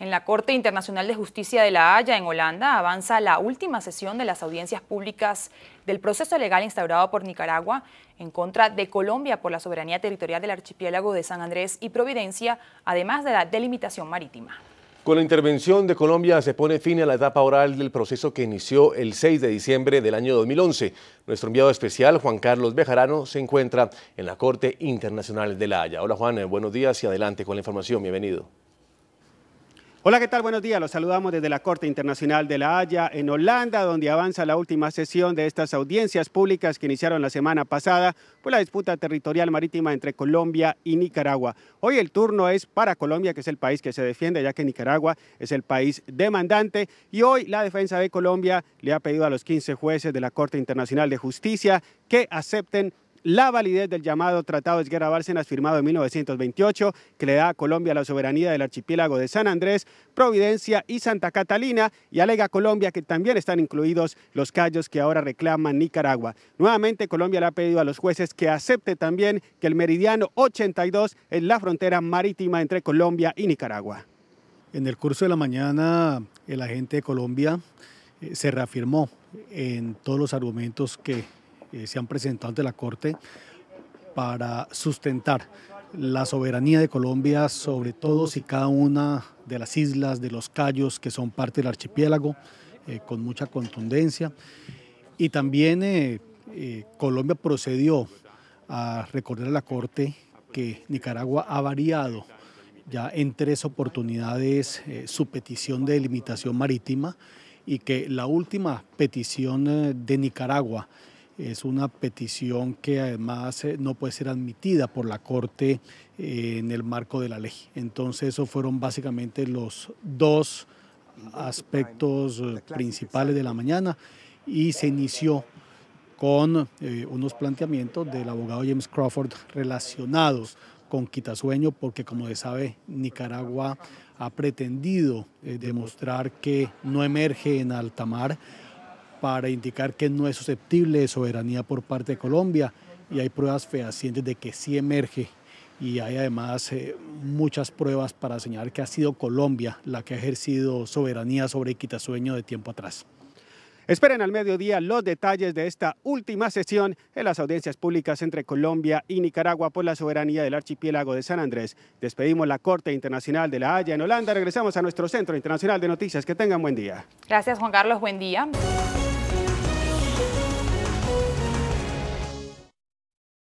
En la Corte Internacional de Justicia de La Haya, en Holanda, avanza la última sesión de las audiencias públicas del proceso legal instaurado por Nicaragua en contra de Colombia por la soberanía territorial del archipiélago de San Andrés y Providencia, además de la delimitación marítima. Con la intervención de Colombia se pone fin a la etapa oral del proceso que inició el 6 de diciembre del año 2011. Nuestro enviado especial, Juan Carlos Bejarano, se encuentra en la Corte Internacional de La Haya. Hola Juan, eh, buenos días y adelante con la información. Bienvenido. Hola, ¿qué tal? Buenos días. Los saludamos desde la Corte Internacional de La Haya, en Holanda, donde avanza la última sesión de estas audiencias públicas que iniciaron la semana pasada por la disputa territorial marítima entre Colombia y Nicaragua. Hoy el turno es para Colombia, que es el país que se defiende, ya que Nicaragua es el país demandante. Y hoy la defensa de Colombia le ha pedido a los 15 jueces de la Corte Internacional de Justicia que acepten la validez del llamado Tratado de Esguerra-Bárcenas firmado en 1928, que le da a Colombia la soberanía del archipiélago de San Andrés, Providencia y Santa Catalina, y alega a Colombia que también están incluidos los callos que ahora reclaman Nicaragua. Nuevamente, Colombia le ha pedido a los jueces que acepte también que el meridiano 82 es la frontera marítima entre Colombia y Nicaragua. En el curso de la mañana, el agente de Colombia eh, se reafirmó en todos los argumentos que se han presentado ante la Corte para sustentar la soberanía de Colombia sobre todos y cada una de las islas, de los callos que son parte del archipiélago, eh, con mucha contundencia. Y también eh, eh, Colombia procedió a recordar a la Corte que Nicaragua ha variado ya en tres oportunidades su petición de delimitación marítima y que la última petición de Nicaragua es una petición que además eh, no puede ser admitida por la Corte eh, en el marco de la ley. Entonces, esos fueron básicamente los dos aspectos eh, principales de la mañana y se inició con unos planteamientos del abogado James Crawford relacionados con Quitasueño, porque como se sabe, Nicaragua ha pretendido demostrar que no emerge en alta mar para indicar que no es susceptible de soberanía por parte de Colombia y hay pruebas fehacientes de que sí emerge y hay además eh, muchas pruebas para señalar que ha sido Colombia la que ha ejercido soberanía sobre Quitasueño de tiempo atrás. Esperen al mediodía los detalles de esta última sesión en las audiencias públicas entre Colombia y Nicaragua por la soberanía del archipiélago de San Andrés. Despedimos la Corte Internacional de La Haya en Holanda. Regresamos a nuestro Centro Internacional de Noticias. Que tengan buen día. Gracias, Juan Carlos. Buen día.